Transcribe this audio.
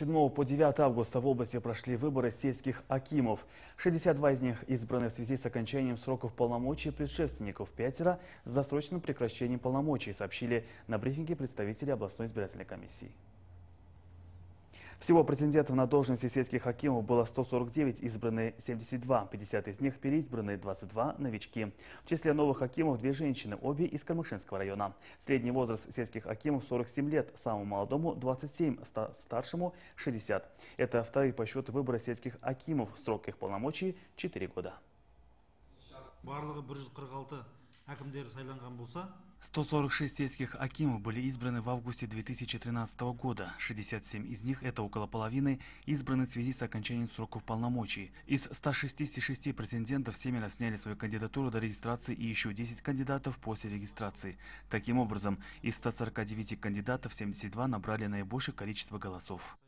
7 по 9 августа в области прошли выборы сельских акимов. 62 из них избраны в связи с окончанием сроков полномочий предшественников пятеро с досрочным прекращением полномочий, сообщили на брифинге представители областной избирательной комиссии. Всего претендентов на должности сельских хакимов было 149, избраны 72, 50 из них переизбраны, 22 – новички. В числе новых хакимов две женщины, обе из Камышинского района. Средний возраст сельских хакимов 47 лет, самому молодому – 27, старшему – 60. Это второй по счету выборы сельских акимов. Срок их полномочий – 4 года. 146 сельских акимов были избраны в августе 2013 года. 67 из них, это около половины, избраны в связи с окончанием сроков полномочий. Из 166 претендентов семеро сняли свою кандидатуру до регистрации и еще 10 кандидатов после регистрации. Таким образом, из 149 кандидатов 72 набрали наибольшее количество голосов.